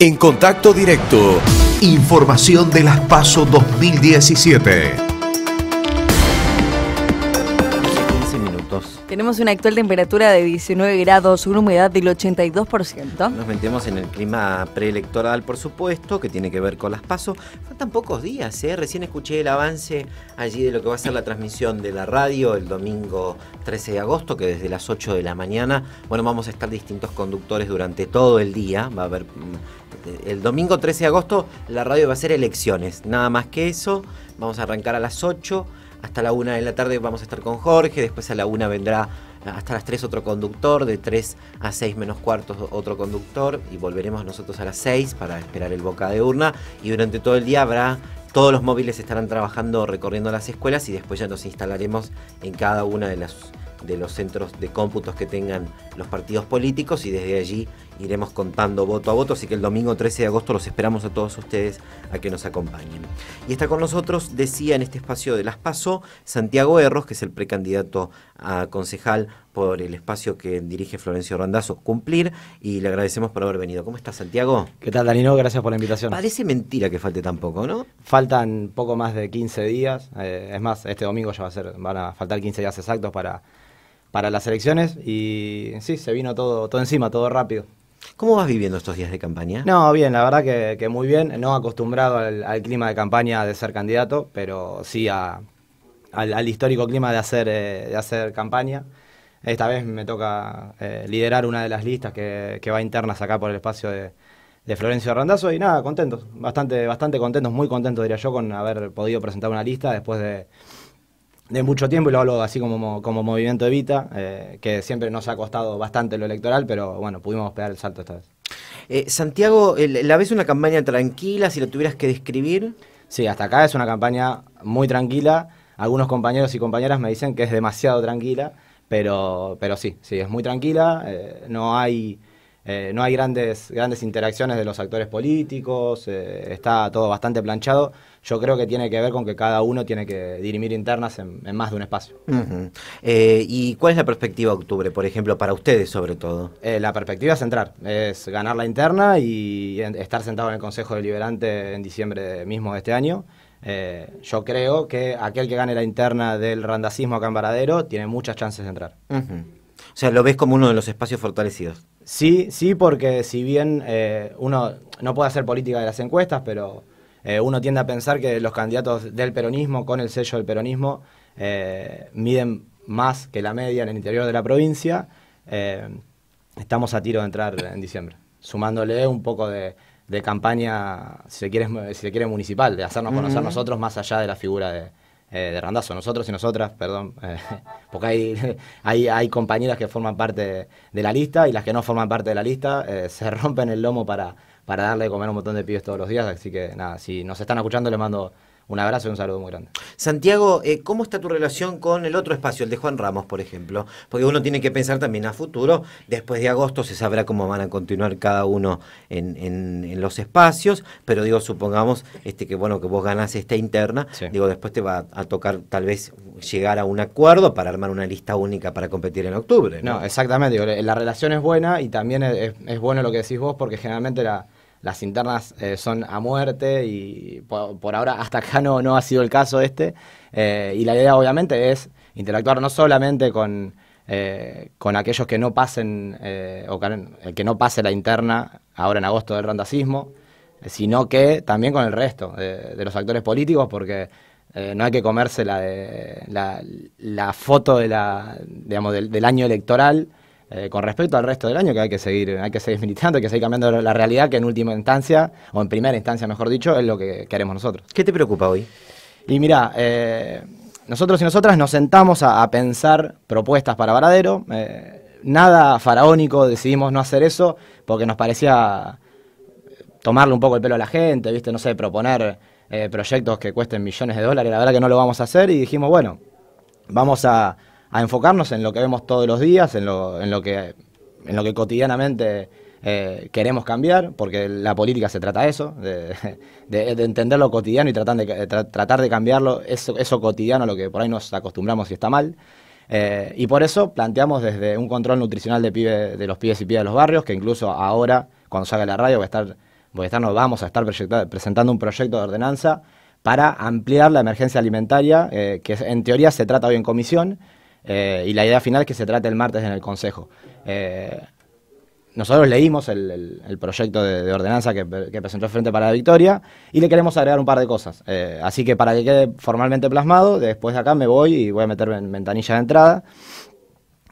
En contacto directo, información de las PASO 2017. Tenemos una actual temperatura de 19 grados, una humedad del 82%. Nos metemos en el clima preelectoral, por supuesto, que tiene que ver con las pasos. Faltan pocos días, ¿eh? Recién escuché el avance allí de lo que va a ser la transmisión de la radio el domingo 13 de agosto, que desde las 8 de la mañana, bueno, vamos a estar distintos conductores durante todo el día. Va a haber. Mm, el domingo 13 de agosto la radio va a ser elecciones, nada más que eso. Vamos a arrancar a las 8 hasta la una de la tarde vamos a estar con Jorge, después a la una vendrá hasta las tres otro conductor, de 3 a 6 menos cuartos otro conductor y volveremos nosotros a las 6 para esperar el boca de urna y durante todo el día habrá todos los móviles estarán trabajando recorriendo las escuelas y después ya nos instalaremos en cada una de las de los centros de cómputos que tengan los partidos políticos y desde allí iremos contando voto a voto, así que el domingo 13 de agosto los esperamos a todos ustedes a que nos acompañen. Y está con nosotros, decía en este espacio de las PASO, Santiago Herros, que es el precandidato a concejal por el espacio que dirige Florencio Randazo, Cumplir, y le agradecemos por haber venido. ¿Cómo estás, Santiago? ¿Qué tal, Danilo? Gracias por la invitación. Parece mentira que falte tampoco ¿no? Faltan poco más de 15 días, eh, es más, este domingo ya va a ser, van a faltar 15 días exactos para para las elecciones y sí, se vino todo, todo encima, todo rápido. ¿Cómo vas viviendo estos días de campaña? No, bien, la verdad que, muy bien, no acostumbrado al, clima de campaña de ser candidato, pero sí a, al, histórico clima de hacer, eh, de hacer campaña. Esta vez me toca eh, liderar una de las listas que, que, va internas acá por el espacio de, Florencio Randazo y nada, contentos, bastante, bastante contentos, muy contentos diría yo con haber podido presentar una lista después de de mucho tiempo, y lo hablo así como, como movimiento Evita, eh, que siempre nos ha costado bastante lo electoral, pero bueno, pudimos pegar el salto esta vez. Eh, Santiago, eh, ¿la ves una campaña tranquila si la tuvieras que describir? Sí, hasta acá es una campaña muy tranquila. Algunos compañeros y compañeras me dicen que es demasiado tranquila, pero, pero sí, sí, es muy tranquila. no hay eh, no hay grandes, grandes interacciones de los actores políticos, eh, está todo bastante planchado. Yo creo que tiene que ver con que cada uno tiene que dirimir internas en, más de un espacio. Eh, ¿Y cuál es la perspectiva de octubre, por ejemplo, para ustedes sobre todo? la perspectiva es entrar, es ganar la interna y estar sentado en el Consejo Deliberante en diciembre mismo de este año. yo creo que aquel que gane la interna del randacismo acá en tiene muchas chances de entrar. O sea, lo ves como uno de los espacios fortalecidos. Sí, sí, porque si bien eh, uno no puede hacer política de las encuestas, pero eh, uno tiende a pensar que los candidatos del peronismo, con el sello del peronismo, eh, miden más que la media en el interior de la provincia. estamos a tiro de entrar en diciembre, sumándole un poco de, campaña, si se, quiere, si quiere municipal, de hacernos conocer nosotros más allá de la figura de, eh, de Randazo, nosotros y nosotras, perdón, eh, porque hay, hay, compañeras que forman parte de la lista y las que no forman parte de la lista eh, se rompen el lomo para, para darle de comer un montón de pibes todos los días, así que nada, si nos están escuchando les mando un abrazo y un saludo muy grande. Santiago, eh, ¿cómo está tu relación con el otro espacio, el de Juan Ramos, por ejemplo? Porque uno tiene que pensar también a futuro. Después de agosto se sabrá cómo van a continuar cada uno en, los espacios, pero digo, supongamos este, que bueno, que vos ganás esta interna, digo, después te va a tocar tal vez llegar a un acuerdo para armar una lista única para competir en octubre. No, exactamente, la relación es buena y también es, es bueno lo que decís vos, porque generalmente la las internas eh, son a muerte y por, ahora hasta acá no, no ha sido el caso este. Eh, y la idea obviamente es interactuar no solamente con, eh, con aquellos que no pasen o que, no pase la interna ahora en agosto del randacismo, sino que también con el resto de, los actores políticos porque no hay que comerse la, de, la, foto de la, digamos, del año electoral eh, con respecto al resto del año, que hay que seguir, hay que seguir militando, hay que seguir cambiando la realidad, que en última instancia, o en primera instancia, mejor dicho, es lo que queremos nosotros. ¿Qué te preocupa hoy? Y mira, eh, nosotros y nosotras nos sentamos a, pensar propuestas para Varadero. Eh, nada faraónico, decidimos no hacer eso porque nos parecía tomarle un poco el pelo a la gente, ¿viste? No sé, proponer proyectos que cuesten millones de dólares, la verdad que no lo vamos a hacer y dijimos, bueno, vamos a, a enfocarnos en lo que vemos todos los días, en lo, que, en lo que cotidianamente eh, queremos cambiar, porque la política se trata de eso, de, entender lo cotidiano y tratar de, eh, tratar de cambiarlo, eso, eso cotidiano, lo que por ahí nos acostumbramos y está mal. Eh, y por eso planteamos desde un control nutricional de, pibe, de los pibes y pibes de los barrios, que incluso ahora, cuando salga la radio, a estar, estar, nos vamos a estar presentando un proyecto de ordenanza para ampliar la emergencia alimentaria, que en teoría se trata hoy en comisión, eh, y la idea final es que se trate el martes en el Consejo. Eh, nosotros leímos el, proyecto de, ordenanza que, presentó el Frente para la Victoria y le queremos agregar un par de cosas. Eh, así que para que quede formalmente plasmado, después de acá me voy y voy a meterme en ventanilla de entrada,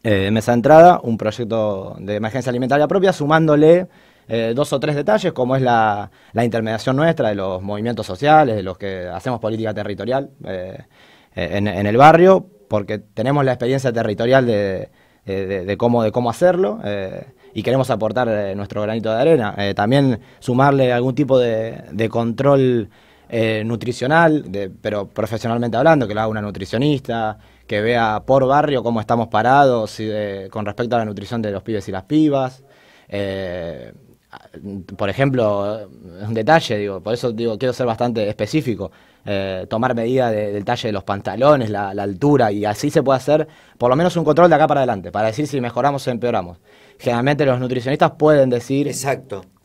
mesa de entrada, un proyecto de emergencia alimentaria propia, sumándole dos o tres detalles, como es la, intermediación nuestra de los movimientos sociales, de los que hacemos política territorial en el barrio, porque tenemos la experiencia territorial de, cómo, de cómo hacerlo eh, y queremos aportar eh, nuestro granito de arena. Eh, también sumarle algún tipo de, control nutricional, pero profesionalmente hablando, que lo haga una nutricionista, que vea por barrio cómo estamos parados con respecto a la nutrición de los pibes y las pibas por ejemplo, un detalle, digo, por eso digo, quiero ser bastante específico. Eh, tomar medida de, del talle de los pantalones, la, altura, y así se puede hacer por lo menos un control de acá para adelante, para decir si mejoramos o empeoramos. Generalmente los nutricionistas pueden decir si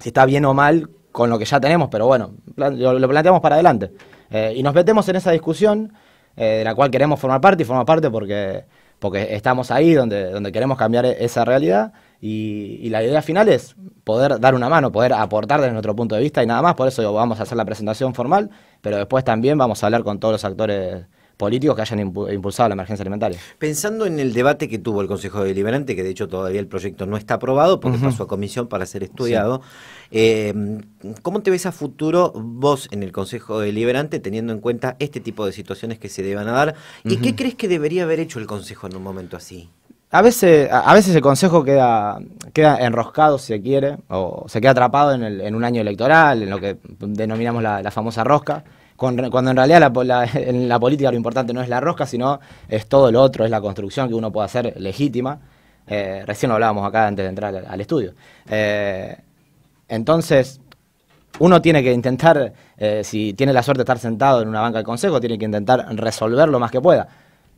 está bien o mal con lo que ya tenemos, pero bueno, lo, planteamos para adelante. Eh, y nos metemos en esa discusión eh, de la cual queremos formar parte y formar parte porque, porque estamos ahí donde, donde queremos cambiar e, esa realidad. Y, la idea final es poder dar una mano, poder aportar desde nuestro punto de vista y nada más. Por eso vamos a hacer la presentación formal pero después también vamos a hablar con todos los actores políticos que hayan impulsado la emergencia alimentaria. Pensando en el debate que tuvo el Consejo Deliberante, que de hecho todavía el proyecto no está aprobado porque está pasó comisión para ser estudiado, eh, ¿cómo te ves a futuro vos en el Consejo Deliberante teniendo en cuenta este tipo de situaciones que se deban a dar? ¿Y qué crees que debería haber hecho el Consejo en un momento así? a veces, el Consejo queda, enroscado, si se quiere, o se queda atrapado en, un año electoral, en lo que denominamos la, famosa rosca, cuando en realidad en la política lo importante no es la rosca, sino es todo lo otro, es la construcción que uno puede hacer legítima. Eh, recién lo hablábamos acá antes de entrar al, estudio. Eh, entonces, uno tiene que intentar, eh, si tiene la suerte de estar sentado en una banca de Consejo, tiene que intentar resolver lo más que pueda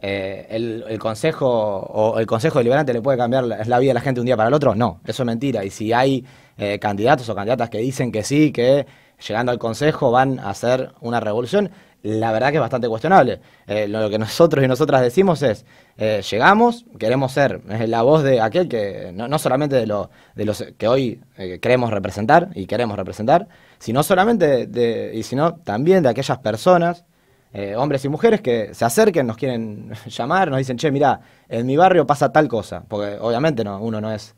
eh, el, consejo o el consejo deliberante le puede cambiar la, la vida de la gente un día para el otro, no, eso es mentira. Y si hay eh, candidatos o candidatas que dicen que sí, que llegando al consejo van a hacer una revolución, la verdad que es bastante cuestionable. Eh, lo que nosotros y nosotras decimos es, llegamos, queremos ser la voz de aquel que, no, solamente de, de, los que hoy queremos representar y queremos representar, sino solamente de, y sino también de aquellas personas eh, hombres y mujeres que se acerquen, nos quieren llamar, nos dicen, che, mira, en mi barrio pasa tal cosa, porque obviamente no, uno no es,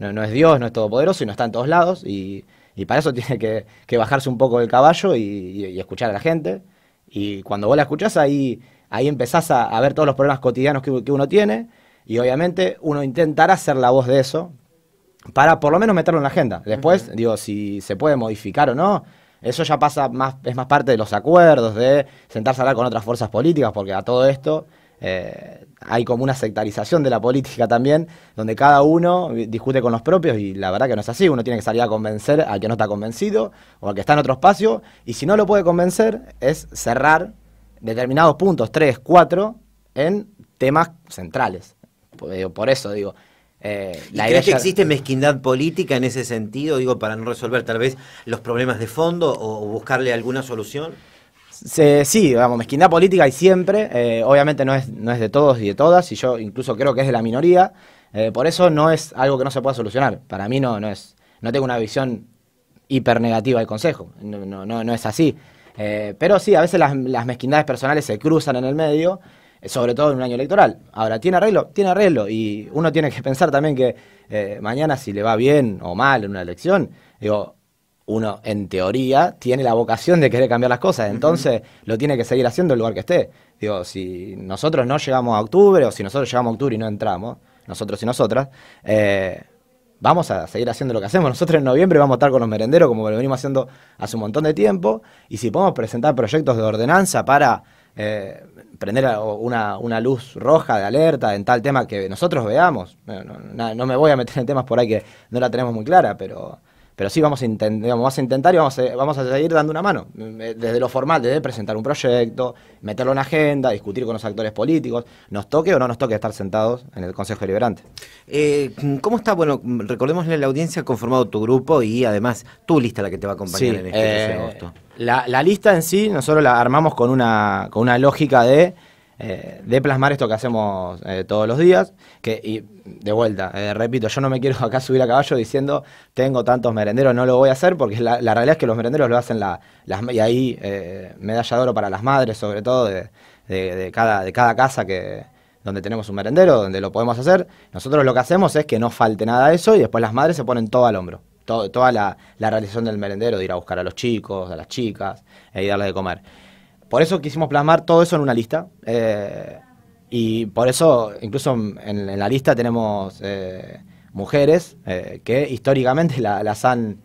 no, es Dios, no es todopoderoso y no está en todos lados, y, para eso tiene que, bajarse un poco del caballo y, escuchar a la gente, y cuando vos la escuchás ahí, ahí empezás a, ver todos los problemas cotidianos que, uno tiene, y obviamente uno intentará ser la voz de eso para por lo menos meterlo en la agenda. Después, digo, si se puede modificar o no, eso ya pasa más, es más parte de los acuerdos, de sentarse a hablar con otras fuerzas políticas, porque a todo esto eh, hay como una sectarización de la política también, donde cada uno discute con los propios y la verdad que no es así, uno tiene que salir a convencer al que no está convencido o al que está en otro espacio, y si no lo puede convencer es cerrar determinados puntos, tres, cuatro, en temas centrales. Por eh, eso digo, eh, ¿Y ¿Crees que existe mezquindad política en ese sentido, digo, para no resolver tal vez los problemas de fondo o, buscarle alguna solución? sí, vamos, mezquindad política hay siempre, eh, obviamente no es, de todos y de todas, y yo incluso creo que es de la minoría, eh, por eso no es algo que no se pueda solucionar, para mí no, es, no tengo una visión hiper negativa del Consejo, no, es así, pero sí, a veces las mezquindades personales se cruzan en el medio, eh, sobre todo en un año electoral. Ahora, ¿tiene arreglo? Tiene arreglo. Y uno tiene que pensar también que eh, mañana si le va bien o mal en una elección, digo, uno en teoría tiene la vocación de querer cambiar las cosas, entonces lo tiene que seguir haciendo en el lugar que esté. Digo, si nosotros no llegamos a octubre o si nosotros llegamos a octubre y no entramos, nosotros y nosotras, eh, vamos a seguir haciendo lo que hacemos. Nosotros en noviembre vamos a estar con los merenderos como lo venimos haciendo hace un montón de tiempo y si podemos presentar proyectos de ordenanza para eh, prender una, una, luz roja de alerta en tal tema que nosotros veamos. No, no, no, me voy a meter en temas por ahí que no la tenemos muy clara, pero, pero sí vamos a, vamos a intentar y vamos a, vamos a seguir dando una mano. Eh, eh, desde lo formal, desde presentar un proyecto, meterlo en agenda, discutir con los actores políticos, nos toque o no nos toque estar sentados en el Consejo Deliberante. Eh, ¿Cómo está? Bueno, recordemos la audiencia conformado tu grupo y además tu lista la que te va a acompañar en este agosto la, lista en sí, nosotros la armamos con una, con una lógica de, eh, plasmar esto que hacemos eh, todos los días. Que, y de vuelta, eh, repito, yo no me quiero acá subir a caballo diciendo tengo tantos merenderos, no lo voy a hacer, porque la, realidad es que los merenderos lo hacen la, y ahí medalla de oro para las madres, sobre todo de, de, cada, de cada casa que, donde tenemos un merendero, donde lo podemos hacer. Nosotros lo que hacemos es que no falte nada de eso y después las madres se ponen todo al hombro toda la, realización del merendero, de ir a buscar a los chicos, a las chicas y e darles de comer. Por eso quisimos plasmar todo eso en una lista. Eh, y por eso, incluso en, la lista tenemos eh, mujeres eh, que históricamente las han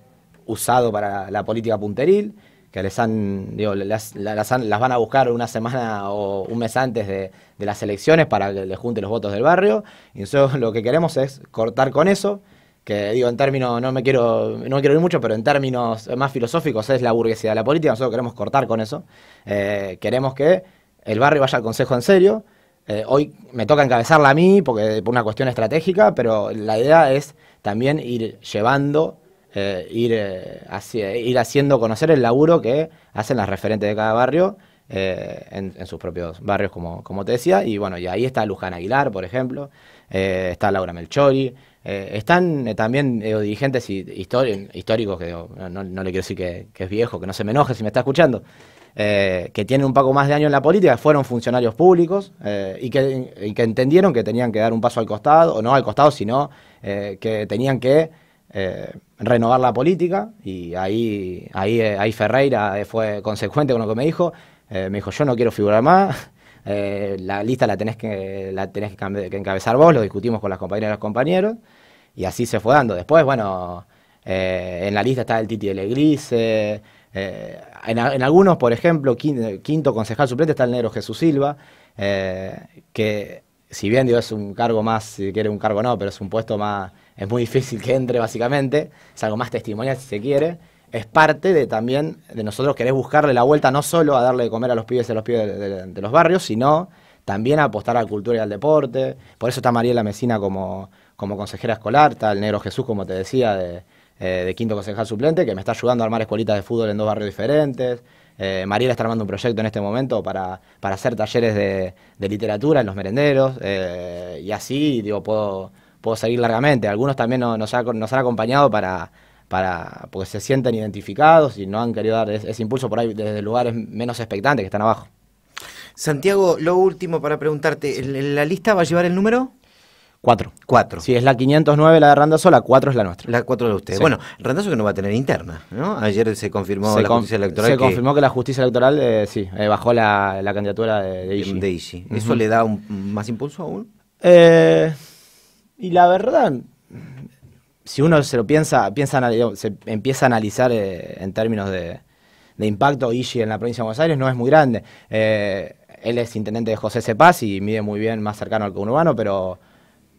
usado para la, política punteril, que les han, las, van a buscar una semana o un mes antes de, de las elecciones para que les junte los votos del barrio. Y nosotros lo que queremos es cortar con eso que digo, en términos, no me quiero, no quiero ir mucho, pero en términos más filosóficos es la burguesía de la política, nosotros queremos cortar con eso, eh, queremos que el barrio vaya al Consejo en serio, eh, hoy me toca encabezarla a mí porque por una cuestión estratégica, pero la idea es también ir llevando, eh, ir, ir haciendo conocer el laburo que hacen las referentes de cada barrio. En, sus propios barrios, como, te decía, y bueno, y ahí está Luján Aguilar, por ejemplo, está Laura Melchori, eh, están eh, también eh, dirigentes históricos, que no, le quiero decir que, es viejo, que no se me enoje si me está escuchando, que tienen un poco más de años en la política, fueron funcionarios públicos y que, entendieron que tenían que dar un paso al costado, o no al costado, sino que tenían que renovar la política. Y ahí, ahí, ahí Ferreira fue consecuente con lo que me dijo. me dijo, yo no quiero figurar más eh, la lista la tenés, que, la tenés que encabezar vos, lo discutimos con las compañeras y los compañeros, y así se fue dando. Después, bueno, eh, en la lista está el Titi de eh, en, algunos, por ejemplo, quinto, concejal suplente está el negro Jesús Silva, que si bien es un cargo más, si quiere un cargo no, pero es un puesto más, es muy difícil que entre básicamente, es algo más testimonial si se quiere es parte de también de nosotros querer buscarle la vuelta no solo a darle de comer a los pibes y a los pibes de, los barrios, sino también a apostar a la cultura y al deporte. Por eso está Mariela Mesina como, como consejera escolar, está el Negro Jesús, como te decía, eh, de, quinto concejal suplente, que me está ayudando a armar escuelitas de fútbol en dos barrios diferentes. Eh, Mariela está armando un proyecto en este momento para, para hacer talleres de, literatura en los merenderos. Eh, y así, digo, puedo, puedo seguir largamente. Algunos también nos han acompañado para para porque se sienten identificados y no han querido dar ese, impulso por ahí desde lugares menos expectantes que están abajo. Santiago, lo último para preguntarte, ¿la lista va a llevar el número? Cuatro. Cuatro. si es la 509 la de Randazo, la cuatro es la nuestra. La cuatro de ustedes. Bueno, Randazo que no va a tener interna, ¿no? Ayer se confirmó la justicia electoral. Se confirmó que la justicia electoral, eh, sí, eh, bajó la, candidatura de, de ¿Eso le da un, más impulso aún? Eh, y la verdad, si uno se lo piensa, piensa se empieza a analizar eh, en términos de, impacto, Ishi en la provincia de Buenos Aires no es muy grande. Eh, él es intendente de José Cepaz y mide muy bien más cercano al que un pero,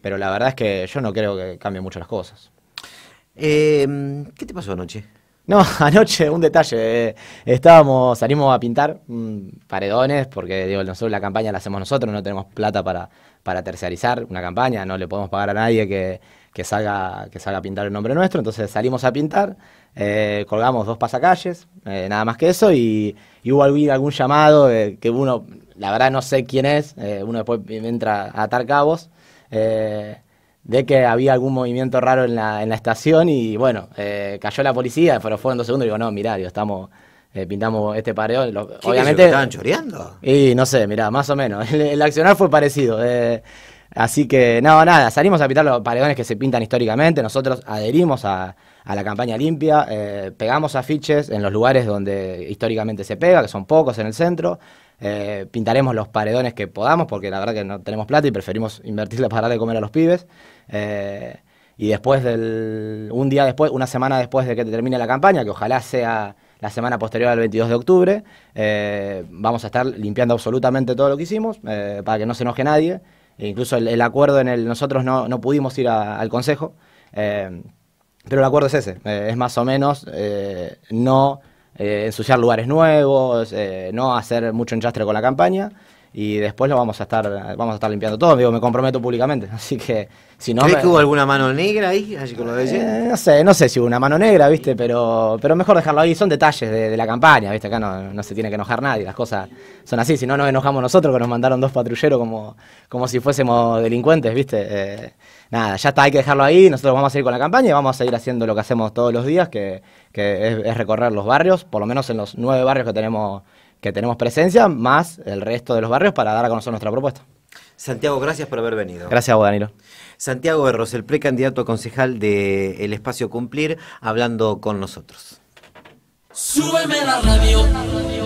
pero la verdad es que yo no creo que cambie mucho las cosas. Eh, ¿Qué te pasó anoche? No, anoche un detalle. Eh, estábamos, salimos a pintar mm, paredones, porque digo, nosotros la campaña la hacemos nosotros, no tenemos plata para, para terciarizar una campaña, no le podemos pagar a nadie que, salga, que salga a pintar el nombre nuestro. Entonces salimos a pintar, eh, colgamos dos pasacalles, eh, nada más que eso, y, hubo algún, algún llamado que uno, la verdad no sé quién es, uno después entra a atar cabos de que había algún movimiento raro en la, estación y bueno, eh, cayó la policía, pero fueron dos segundos y digo, no, mira estamos, eh, pintamos este paredón. obviamente. ¿Estaban choreando? Y no sé, mirá, más o menos. El, accionar fue parecido. Eh, así que, no, nada, salimos a pintar los paredones que se pintan históricamente. Nosotros adherimos a, a la campaña limpia, pegamos afiches en los lugares donde históricamente se pega, que son pocos en el centro. Eh, pintaremos los paredones que podamos, porque la verdad que no tenemos plata y preferimos invertirla para darle de comer a los pibes. Eh, y después del. un día después, una semana después de que termine la campaña, que ojalá sea la semana posterior al 22 de octubre, eh, vamos a estar limpiando absolutamente todo lo que hicimos, para que no se enoje nadie. E incluso el, acuerdo en el. nosotros no, pudimos ir al consejo. pero el acuerdo es ese, es más o menos no eh, ensuciar lugares nuevos, eh, no hacer mucho enchastre con la campaña y después lo vamos a estar vamos a estar limpiando todo, me comprometo públicamente, así que si no que hubo alguna mano negra ahí? Eh, no sé, no sé si hubo una mano negra, ¿viste? Pero pero mejor dejarlo ahí, son detalles de, la campaña, ¿viste? Acá no, se tiene que enojar nadie, las cosas son así, si no nos enojamos nosotros que nos mandaron dos patrulleros como como si fuésemos delincuentes, ¿viste? Eh, nada, ya está, hay que dejarlo ahí, nosotros vamos a seguir con la campaña y vamos a seguir haciendo lo que hacemos todos los días, que, es, es recorrer los barrios, por lo menos en los nueve barrios que tenemos que tenemos presencia, más el resto de los barrios para dar a conocer nuestra propuesta. Santiago, gracias por haber venido. Gracias a vos, Danilo. Santiago Berros, el precandidato a concejal del El Espacio Cumplir, hablando con nosotros. Súbeme la radio.